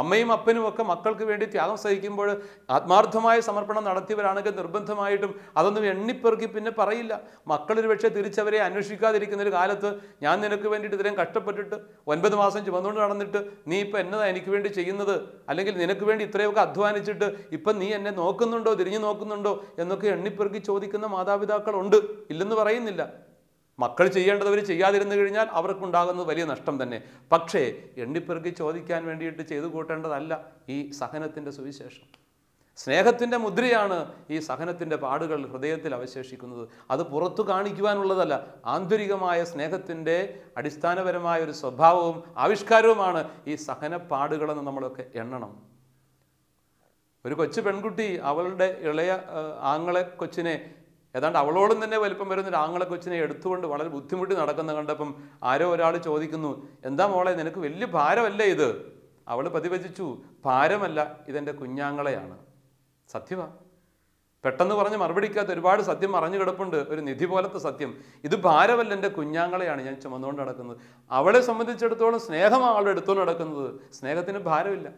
അമ്മയും അപ്പനും ഒക്കെ മക്കൾക്ക് വേണ്ടി ത്യാഗം സഹിക്കുമ്പോൾ ആത്മാർത്ഥമായ സമർപ്പണം നടത്തിയവരാണെങ്കിൽ നിർബന്ധമായിട്ടും അതൊന്നും എണ്ണിപ്പെറുക്കി പിന്നെ പറയില്ല മക്കളൊരു പക്ഷേ തിരിച്ചവരെ അന്വേഷിക്കാതിരിക്കുന്ന ഒരു കാലത്ത് ഞാൻ നിനക്ക് വേണ്ടിയിട്ട് ഇത്രയും കഷ്ടപ്പെട്ടിട്ട് ഒൻപത് മാസം ചുമന്നുകൊണ്ട് നടന്നിട്ട് നീ ഇപ്പം എന്നതാ എനിക്ക് വേണ്ടി ചെയ്യുന്നത് അല്ലെങ്കിൽ നിനക്ക് വേണ്ടി ഇത്രയൊക്കെ അധ്വാനിച്ചിട്ട് ഇപ്പം നീ എന്നെ നോക്കുന്നുണ്ടോ തിരിഞ്ഞു നോക്കുന്നുണ്ടോ എന്നൊക്കെ എണ്ണിപ്പെറുക്കി ചോദിക്കുന്ന മാതാപിതാക്കളുണ്ട് ഇല്ലെന്ന് പറയുന്നില്ല മക്കൾ ചെയ്യേണ്ടതവർ ചെയ്യാതിരുന്നു കഴിഞ്ഞാൽ അവർക്കുണ്ടാകുന്നത് വലിയ നഷ്ടം തന്നെ പക്ഷേ എണ്ണിപ്പെറുക്കി ചോദിക്കാൻ വേണ്ടിയിട്ട് ചെയ്തു കൂട്ടേണ്ടതല്ല ഈ സഹനത്തിൻ്റെ സുവിശേഷം സ്നേഹത്തിൻ്റെ മുദ്രയാണ് ഈ സഹനത്തിൻ്റെ പാടുകൾ ഹൃദയത്തിൽ അവശേഷിക്കുന്നത് അത് പുറത്തു കാണിക്കുവാനുള്ളതല്ല ആന്തരികമായ സ്നേഹത്തിൻ്റെ അടിസ്ഥാനപരമായ ഒരു സ്വഭാവവും ആവിഷ്കാരവുമാണ് ഈ സഹന പാടുകളെന്ന് നമ്മളൊക്കെ എണ്ണണം ഒരു കൊച്ചു പെൺകുട്ടി അവളുടെ ഇളയ ആങ്ങളെ കൊച്ചിനെ ഏതാണ്ട് അവളോടും തന്നെ വലിപ്പം വരുന്ന ഒരു ആങ്ങളെ കൊച്ചിനെ എടുത്തുകൊണ്ട് വളരെ ബുദ്ധിമുട്ടി നടക്കുന്ന കണ്ടപ്പം ആരോ ഒരാൾ ചോദിക്കുന്നു എന്താ മോളെ നിനക്ക് വലിയ ഭാരമല്ലേ ഇത് അവൾ പ്രതിവചിച്ചു ഭാരമല്ല ഇതെൻ്റെ കുഞ്ഞാങ്ങളെയാണ് സത്യവ പെട്ടെന്ന് പറഞ്ഞ് മറുപടിക്കാത്ത ഒരുപാട് സത്യം മറഞ്ഞു കിടപ്പുണ്ട് ഒരു നിധി പോലത്തെ സത്യം ഇത് ഭാരമല്ല എൻ്റെ കുഞ്ഞാങ്ങളെയാണ് ഞാൻ ചുമന്നുകൊണ്ട് നടക്കുന്നത് അവളെ സംബന്ധിച്ചിടത്തോളം സ്നേഹമാണ് അവളുടെ എടുത്തുകൊണ്ട് നടക്കുന്നത് സ്നേഹത്തിന് ഭാരമില്ല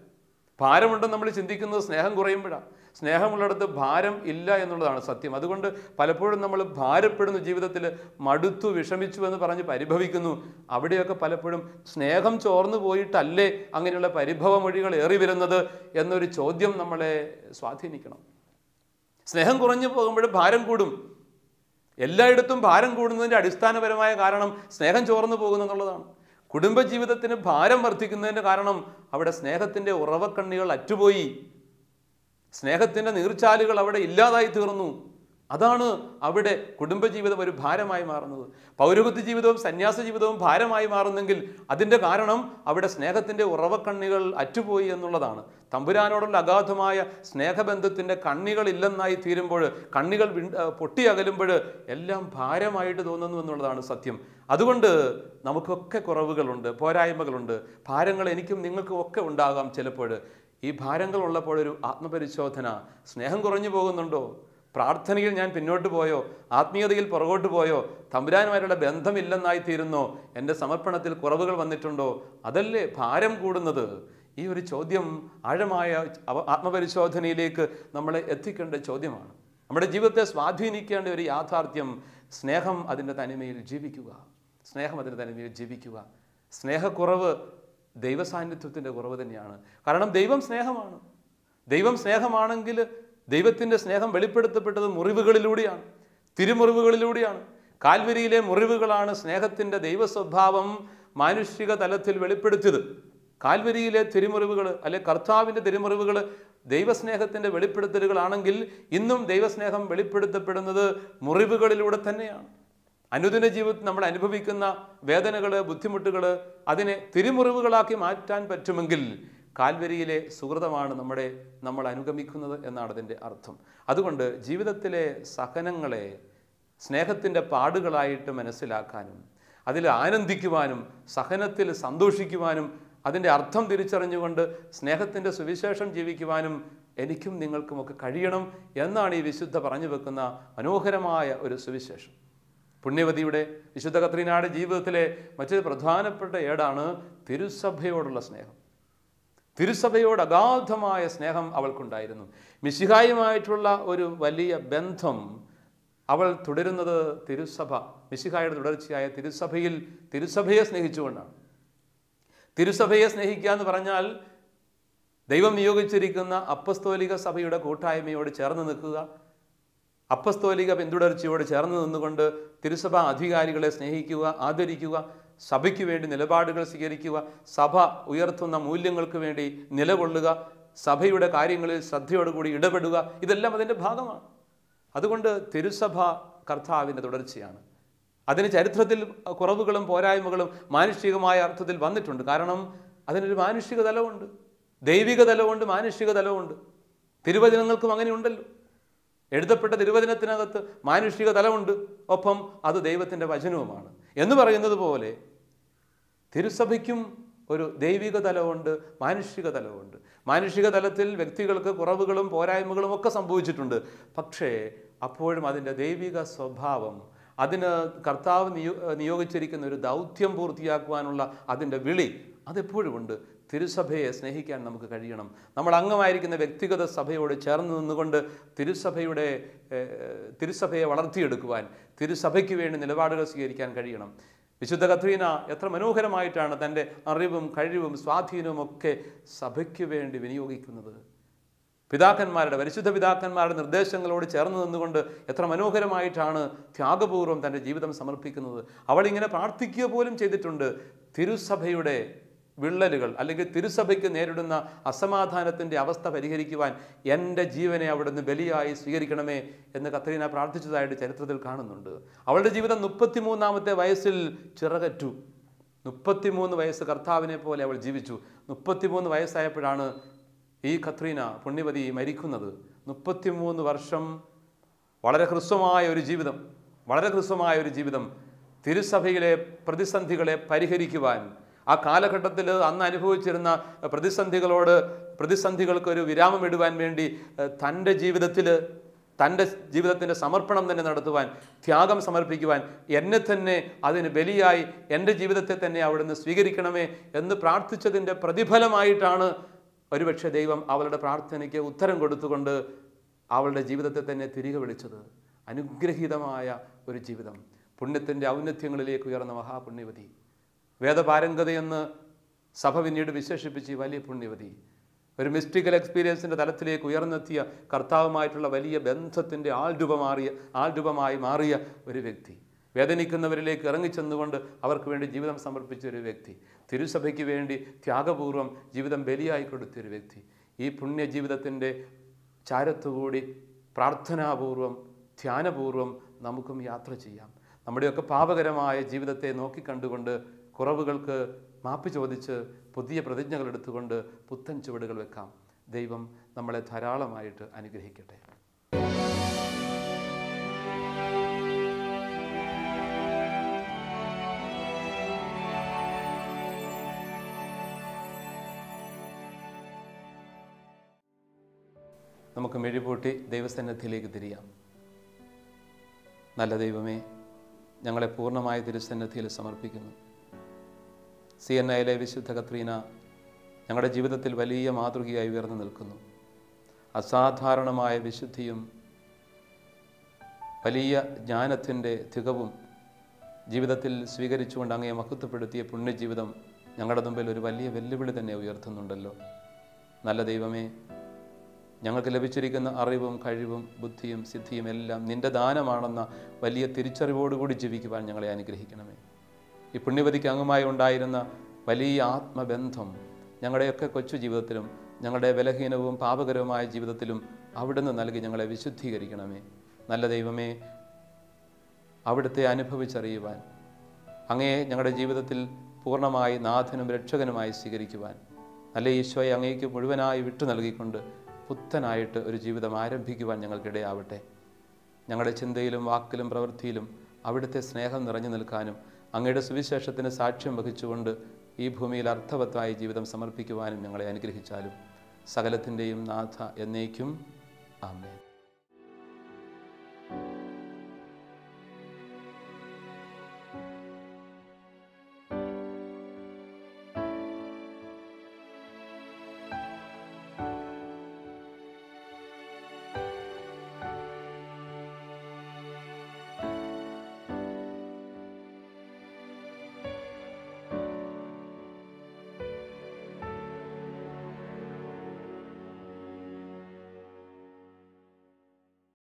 ഭാരമുണ്ടെന്ന് നമ്മൾ ചിന്തിക്കുന്നത് സ്നേഹം കുറയുമ്പോഴാണ് സ്നേഹമുള്ളിടത്ത് ഭാരം ഇല്ല എന്നുള്ളതാണ് സത്യം അതുകൊണ്ട് പലപ്പോഴും നമ്മൾ ഭാരപ്പെടുന്നു ജീവിതത്തിൽ മടുത്തു വിഷമിച്ചു എന്ന് പറഞ്ഞ് പരിഭവിക്കുന്നു അവിടെയൊക്കെ പലപ്പോഴും സ്നേഹം ചോർന്നു പോയിട്ടല്ലേ അങ്ങനെയുള്ള പരിഭവ മൊഴികൾ ഏറി വരുന്നത് എന്നൊരു ചോദ്യം നമ്മളെ സ്വാധീനിക്കണം സ്നേഹം കുറഞ്ഞു പോകുമ്പോൾ ഭാരം കൂടും എല്ലായിടത്തും ഭാരം കൂടുന്നതിൻ്റെ അടിസ്ഥാനപരമായ കാരണം സ്നേഹം ചോർന്നു പോകുന്നു എന്നുള്ളതാണ് കുടുംബജീവിതത്തിന് ഭാരം വർദ്ധിക്കുന്നതിൻ്റെ കാരണം അവിടെ സ്നേഹത്തിൻ്റെ ഉറവക്കണ്ണികൾ അറ്റുപോയി സ്നേഹത്തിൻ്റെ നീർച്ചാലുകൾ അവിടെ ഇല്ലാതായി തീർന്നു അതാണ് അവിടെ കുടുംബജീവിതം ഒരു ഭാരമായി മാറുന്നത് പൗരോഹിത്യ ജീവിതവും സന്യാസ ജീവിതവും ഭാരമായി മാറുന്നെങ്കിൽ അതിൻ്റെ കാരണം അവിടെ സ്നേഹത്തിൻ്റെ ഉറവക്കണ്ണികൾ അറ്റുപോയി എന്നുള്ളതാണ് തമ്പുരാനോടുള്ള അഗാധമായ സ്നേഹബന്ധത്തിൻ്റെ കണ്ണികൾ ഇല്ലെന്നായി തീരുമ്പോൾ കണ്ണികൾ പൊട്ടിയകലുമ്പോൾ എല്ലാം ഭാരമായിട്ട് തോന്നുന്നു എന്നുള്ളതാണ് സത്യം അതുകൊണ്ട് നമുക്കൊക്കെ കുറവുകളുണ്ട് പോരായ്മകളുണ്ട് ഭാരങ്ങൾ എനിക്കും നിങ്ങൾക്കും ഒക്കെ ഉണ്ടാകാം ചിലപ്പോൾ ഈ ഭാരങ്ങൾ ഉള്ളപ്പോൾ ഒരു ആത്മപരിശോധന സ്നേഹം കുറഞ്ഞു പോകുന്നുണ്ടോ പ്രാർത്ഥനയിൽ ഞാൻ പിന്നോട്ട് പോയോ ആത്മീയതയിൽ പുറകോട്ട് പോയോ തമ്പുരാനുമായിട്ടുള്ള ബന്ധമില്ലെന്നായിത്തീരുന്നോ എൻ്റെ സമർപ്പണത്തിൽ കുറവുകൾ വന്നിട്ടുണ്ടോ അതല്ലേ ഭാരം കൂടുന്നത് ഈ ഒരു ചോദ്യം ആഴമായ ആത്മപരിശോധനയിലേക്ക് നമ്മളെ എത്തിക്കേണ്ട ചോദ്യമാണ് നമ്മുടെ ജീവിതത്തെ സ്വാധീനിക്കേണ്ട ഒരു യാഥാർത്ഥ്യം സ്നേഹം അതിൻ്റെ തനിമയിൽ ജീവിക്കുക സ്നേഹം അതിൻ്റെ തനിമയിൽ ജീവിക്കുക സ്നേഹക്കുറവ് ദൈവസാന്നിധ്യത്തിൻ്റെ കുറവ് തന്നെയാണ് കാരണം ദൈവം സ്നേഹമാണ് ദൈവം സ്നേഹമാണെങ്കിൽ ദൈവത്തിൻ്റെ സ്നേഹം വെളിപ്പെടുത്തപ്പെട്ടത് മുറിവുകളിലൂടെയാണ് തിരുമുറിവുകളിലൂടെയാണ് കാൽവരിയിലെ മുറിവുകളാണ് സ്നേഹത്തിൻ്റെ ദൈവസ്വഭാവം മാനുഷിക തലത്തിൽ വെളിപ്പെടുത്തിയത് കാൽവരിയിലെ തിരുമുറിവുകൾ അല്ലെ കർത്താവിൻ്റെ തിരുമുറിവുകൾ ദൈവസ്നേഹത്തിൻ്റെ വെളിപ്പെടുത്തലുകളാണെങ്കിൽ ഇന്നും ദൈവസ്നേഹം വെളിപ്പെടുത്തപ്പെടുന്നത് മുറിവുകളിലൂടെ തന്നെയാണ് അനുദിന ജീവിതത്തിൽ നമ്മൾ അനുഭവിക്കുന്ന വേദനകൾ ബുദ്ധിമുട്ടുകൾ അതിനെ തിരുമുറിവുകളാക്കി മാറ്റാൻ പറ്റുമെങ്കിൽ കാൽവരിയിലെ സുഹൃതമാണ് നമ്മുടെ നമ്മൾ അനുഗമിക്കുന്നത് എന്നാണ് അതിൻ്റെ അർത്ഥം അതുകൊണ്ട് ജീവിതത്തിലെ സഹനങ്ങളെ സ്നേഹത്തിൻ്റെ പാടുകളായിട്ട് മനസ്സിലാക്കാനും അതിൽ ആനന്ദിക്കുവാനും സഹനത്തിൽ സന്തോഷിക്കുവാനും അതിൻ്റെ അർത്ഥം തിരിച്ചറിഞ്ഞുകൊണ്ട് സ്നേഹത്തിൻ്റെ സുവിശേഷം ജീവിക്കുവാനും എനിക്കും നിങ്ങൾക്കുമൊക്കെ കഴിയണം എന്നാണ് ഈ വിശുദ്ധ പറഞ്ഞു വെക്കുന്ന മനോഹരമായ ഒരു സുവിശേഷം പുണ്യവതിയുടെ വിശുദ്ധ കത്രീനാട് ജീവിതത്തിലെ മറ്റൊരു പ്രധാനപ്പെട്ട ഏടാണ് തിരുസഭയോടുള്ള സ്നേഹം തിരുസഭയോട് അഗാധമായ സ്നേഹം അവൾക്കുണ്ടായിരുന്നു മിശിഹായുമായിട്ടുള്ള ഒരു വലിയ ബന്ധം അവൾ തുടരുന്നത് തിരുസഭ മിശിഹായുടെ തുടർച്ചയായ തിരുസഭയിൽ തിരുസഭയെ സ്നേഹിച്ചുകൊണ്ടാണ് തിരുസഭയെ സ്നേഹിക്കുക എന്ന് പറഞ്ഞാൽ ദൈവം നിയോഗിച്ചിരിക്കുന്ന അപ്പസ്തോലിക സഭയുടെ കൂട്ടായ്മയോട് ചേർന്ന് നിൽക്കുക അപ്പസ്തോലിക പിന്തുടർച്ചയോട് ചേർന്ന് നിന്നുകൊണ്ട് തിരുസഭ അധികാരികളെ സ്നേഹിക്കുക ആദരിക്കുക സഭയ്ക്ക് വേണ്ടി നിലപാടുകൾ സ്വീകരിക്കുക സഭ ഉയർത്തുന്ന മൂല്യങ്ങൾക്ക് വേണ്ടി നിലകൊള്ളുക സഭയുടെ കാര്യങ്ങളിൽ ശ്രദ്ധയോടുകൂടി ഇടപെടുക ഇതെല്ലാം അതിൻ്റെ ഭാഗമാണ് അതുകൊണ്ട് തിരുസഭ കർത്താവിൻ്റെ തുടർച്ചയാണ് അതിന് ചരിത്രത്തിൽ കുറവുകളും പോരായ്മകളും മാനുഷികമായ അർത്ഥത്തിൽ വന്നിട്ടുണ്ട് കാരണം അതിനൊരു മാനുഷിക തലമുണ്ട് ദൈവിക തലമുണ്ട് മാനുഷിക തലമുണ്ട് തിരുവചനങ്ങൾക്കും അങ്ങനെ ഉണ്ടല്ലോ എഴുതപ്പെട്ട തിരുവചനത്തിനകത്ത് മാനുഷിക തലമുണ്ട് ഒപ്പം അത് ദൈവത്തിൻ്റെ വചനവുമാണ് എന്ന് പറയുന്നത് പോലെ തിരുസഭയ്ക്കും ഒരു ദൈവിക തലമുണ്ട് മാനുഷിക തലമുണ്ട് മാനുഷിക തലത്തിൽ വ്യക്തികൾക്ക് കുറവുകളും പോരായ്മകളും ഒക്കെ സംഭവിച്ചിട്ടുണ്ട് പക്ഷേ അപ്പോഴും അതിൻ്റെ ദൈവിക സ്വഭാവം അതിന് കർത്താവ് നിയോഗിച്ചിരിക്കുന്ന ഒരു ദൗത്യം പൂർത്തിയാക്കുവാനുള്ള അതിൻ്റെ വിളി അതെപ്പോഴുമുണ്ട് തിരുസഭയെ സ്നേഹിക്കാൻ നമുക്ക് കഴിയണം നമ്മൾ അംഗമായിരിക്കുന്ന വ്യക്തിഗത സഭയോട് ചേർന്ന് നിന്നുകൊണ്ട് തിരുസഭയുടെ തിരുസഭയെ വളർത്തിയെടുക്കുവാൻ തിരുസഭയ്ക്ക് വേണ്ടി നിലപാടുകൾ സ്വീകരിക്കാൻ കഴിയണം വിശുദ്ധ കത്രീന എത്ര മനോഹരമായിട്ടാണ് തൻ്റെ അറിവും കഴിവും സ്വാധീനവും ഒക്കെ സഭയ്ക്ക് വേണ്ടി വിനിയോഗിക്കുന്നത് പിതാക്കന്മാരുടെ പരിശുദ്ധ പിതാക്കന്മാരുടെ നിർദ്ദേശങ്ങളോട് ചേർന്ന് നിന്നുകൊണ്ട് എത്ര മനോഹരമായിട്ടാണ് ത്യാഗപൂർവ്വം തൻ്റെ ജീവിതം സമർപ്പിക്കുന്നത് അവളിങ്ങനെ പ്രാർത്ഥിക്കുക പോലും ചെയ്തിട്ടുണ്ട് തിരുസഭയുടെ വിള്ളലുകൾ അല്ലെങ്കിൽ തിരുസഭയ്ക്ക് നേരിടുന്ന അസമാധാനത്തിൻ്റെ അവസ്ഥ പരിഹരിക്കുവാൻ എൻ്റെ ജീവനെ അവിടുന്ന് ബലിയായി സ്വീകരിക്കണമേ എന്ന് കത്രീന പ്രാർത്ഥിച്ചതായിട്ട് ചരിത്രത്തിൽ കാണുന്നുണ്ട് അവളുടെ ജീവിതം മൂന്നാമത്തെ വയസ്സിൽ ചിറകറ്റു മൂന്ന് വയസ്സ് കർത്താവിനെ പോലെ അവൾ ജീവിച്ചു മൂന്ന് വയസ്സായപ്പോഴാണ് ഈ കത്രീന പുണ്യവതി മരിക്കുന്നത് മൂന്ന് വർഷം വളരെ ഹ്രസ്വമായ ഒരു ജീവിതം വളരെ ഹ്രസ്വമായ ഒരു ജീവിതം തിരുസഭയിലെ പ്രതിസന്ധികളെ പരിഹരിക്കുവാൻ ആ കാലഘട്ടത്തിൽ അന്ന് അനുഭവിച്ചിരുന്ന പ്രതിസന്ധികളോട് പ്രതിസന്ധികൾക്ക് ഒരു വിരാമം ഇടുവാൻ വേണ്ടി തൻ്റെ ജീവിതത്തിൽ തൻ്റെ ജീവിതത്തിൻ്റെ സമർപ്പണം തന്നെ നടത്തുവാൻ ത്യാഗം സമർപ്പിക്കുവാൻ എന്നെ തന്നെ അതിന് ബലിയായി എൻ്റെ ജീവിതത്തെ തന്നെ അവിടുന്ന് സ്വീകരിക്കണമേ എന്ന് പ്രാർത്ഥിച്ചതിൻ്റെ പ്രതിഫലമായിട്ടാണ് ഒരുപക്ഷെ ദൈവം അവളുടെ പ്രാർത്ഥനയ്ക്ക് ഉത്തരം കൊടുത്തുകൊണ്ട് അവളുടെ ജീവിതത്തെ തന്നെ തിരികെ വിളിച്ചത് അനുഗ്രഹീതമായ ഒരു ജീവിതം പുണ്യത്തിൻ്റെ ഔന്നത്യങ്ങളിലേക്ക് ഉയർന്ന മഹാപുണ്യവതി വേദപാരംഗതയെന്ന് സഭ പിന്നീട് വിശേഷിപ്പിച്ച് ഈ വലിയ പുണ്യവതി ഒരു മിസ്റ്റിക്കൽ എക്സ്പീരിയൻസിൻ്റെ തലത്തിലേക്ക് ഉയർന്നെത്തിയ കർത്താവുമായിട്ടുള്ള വലിയ ബന്ധത്തിൻ്റെ ആൾരൂപമാറിയ ആൾരൂപമായി മാറിയ ഒരു വ്യക്തി വേദനിക്കുന്നവരിലേക്ക് ഇറങ്ങിച്ചെന്നുകൊണ്ട് അവർക്ക് വേണ്ടി ജീവിതം സമർപ്പിച്ച ഒരു വ്യക്തി തിരുസഭയ്ക്ക് വേണ്ടി ത്യാഗപൂർവ്വം ജീവിതം ബലിയായി കൊടുത്തൊരു വ്യക്തി ഈ പുണ്യ ജീവിതത്തിൻ്റെ ചാരത്തുകൂടി പ്രാർത്ഥനാപൂർവം ധ്യാനപൂർവം നമുക്കും യാത്ര ചെയ്യാം നമ്മുടെയൊക്കെ പാപകരമായ ജീവിതത്തെ നോക്കിക്കണ്ടുകൊണ്ട് കുറവുകൾക്ക് മാപ്പ് ചോദിച്ച് പുതിയ പ്രതിജ്ഞകൾ എടുത്തുകൊണ്ട് പുത്തൻ ചുവടുകൾ വെക്കാം ദൈവം നമ്മളെ ധാരാളമായിട്ട് അനുഗ്രഹിക്കട്ടെ നമുക്ക് മെഴിപൂട്ടി ദൈവസന്നദ്ധിയിലേക്ക് തിരിയാം നല്ല ദൈവമേ ഞങ്ങളെ പൂർണ്ണമായ തിരുസന്നദ്ധിയിൽ സമർപ്പിക്കുന്നു സി എൻ ഐയിലെ വിശുദ്ധ കത്രീന ഞങ്ങളുടെ ജീവിതത്തിൽ വലിയ മാതൃകയായി ഉയർന്നു നിൽക്കുന്നു അസാധാരണമായ വിശുദ്ധിയും വലിയ ജ്ഞാനത്തിൻ്റെ തികവും ജീവിതത്തിൽ സ്വീകരിച്ചുകൊണ്ട് അങ്ങയെ മഹത്വപ്പെടുത്തിയ പുണ്യജീവിതം ഞങ്ങളുടെ മുമ്പിൽ ഒരു വലിയ വെല്ലുവിളി തന്നെ ഉയർത്തുന്നുണ്ടല്ലോ നല്ല ദൈവമേ ഞങ്ങൾക്ക് ലഭിച്ചിരിക്കുന്ന അറിവും കഴിവും ബുദ്ധിയും സിദ്ധിയും എല്ലാം നിന്റെ ദാനമാണെന്ന വലിയ തിരിച്ചറിവോടുകൂടി ജീവിക്കുവാൻ ഞങ്ങളെ അനുഗ്രഹിക്കണമേ ഈ പുണ്യവതിക്ക് അംഗമായി ഉണ്ടായിരുന്ന വലിയ ആത്മബന്ധം ഞങ്ങളുടെയൊക്കെ കൊച്ചു ജീവിതത്തിലും ഞങ്ങളുടെ ബലഹീനവും പാപകരവുമായ ജീവിതത്തിലും അവിടുന്ന് നൽകി ഞങ്ങളെ വിശുദ്ധീകരിക്കണമേ നല്ല ദൈവമേ അവിടുത്തെ അനുഭവിച്ചറിയുവാൻ അങ്ങയെ ഞങ്ങളുടെ ജീവിതത്തിൽ പൂർണ്ണമായി നാഥനും രക്ഷകനുമായി സ്വീകരിക്കുവാൻ നല്ല ഈശോയെ അങ്ങേക്ക് മുഴുവനായി വിട്ടു നൽകിക്കൊണ്ട് പുത്തനായിട്ട് ഒരു ജീവിതം ആരംഭിക്കുവാൻ ഞങ്ങൾക്കിടയാവട്ടെ ഞങ്ങളുടെ ചിന്തയിലും വാക്കിലും പ്രവൃത്തിയിലും അവിടുത്തെ സ്നേഹം നിറഞ്ഞു നിൽക്കാനും അങ്ങയുടെ സുവിശേഷത്തിന് സാക്ഷ്യം വഹിച്ചുകൊണ്ട് ഈ ഭൂമിയിൽ അർത്ഥവത്തായ ജീവിതം സമർപ്പിക്കുവാനും ഞങ്ങളെ അനുഗ്രഹിച്ചാലും സകലത്തിൻ്റെയും നാഥ എന്നേക്കും ആമേൻ